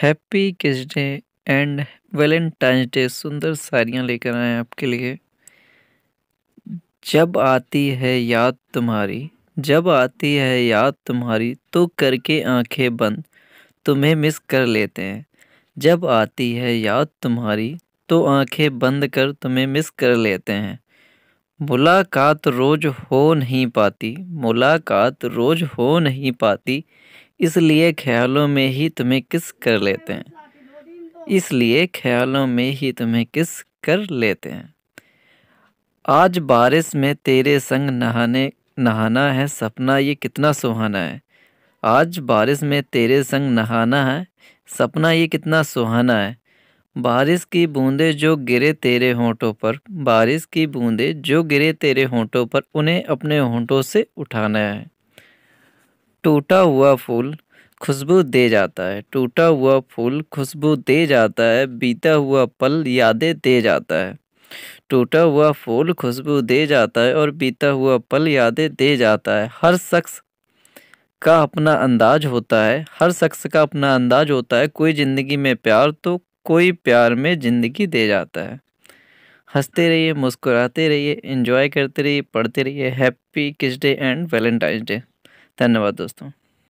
happy किस day and Valentine's day सुंदर साड़ियाँ लेकर आए आपके लिए जब आती है याद तुम्हारी जब आती है याद तुम्हारी तो करके आंखें बंद तुम्हें मिस कर लेते हैं जब आती है याद तुम्हारी तो आंखें बंद कर तुम्हें मिस कर लेते हैं मुलाकात रोज़ हो नहीं पाती मुलाकात रोज़ हो नहीं पाती इसलिए ख्यालों में ही तुम्हें किस कर लेते हैं इसलिए ख्यालों में ही तुम्हें किस कर लेते हैं आज बारिश में तेरे संग नहाने नहाना है सपना ये कितना सुहाना है आज बारिश में तेरे संग नहाना है सपना ये कितना सुहाना है बारिश की बूंदें जो गिरे तेरे होंठों पर बारिश की बूंदें जो गिरे तेरे होंठों पर उन्हें अपने होंठों से उठाना है टूटा हुआ फूल खुशबू दे जाता है टूटा हुआ फूल खुशबू दे जाता है बीता हुआ पल यादें दे जाता है टूटा हुआ फूल खुशबू दे जाता है और बीता हुआ पल यादें दे जाता है हर शख्स का अपना अंदाज होता है हर शख्स का अपना अंदाज होता है कोई ज़िंदगी में प्यार तो कोई प्यार में ज़िंदगी दे जाता है हंसते रहिए मुस्कुराते रहिए इन्जॉय करते रहिए पढ़ते रहिए हैप्पी किस डे एंड वैलेंटाइंस डे धन्यवाद दोस्तों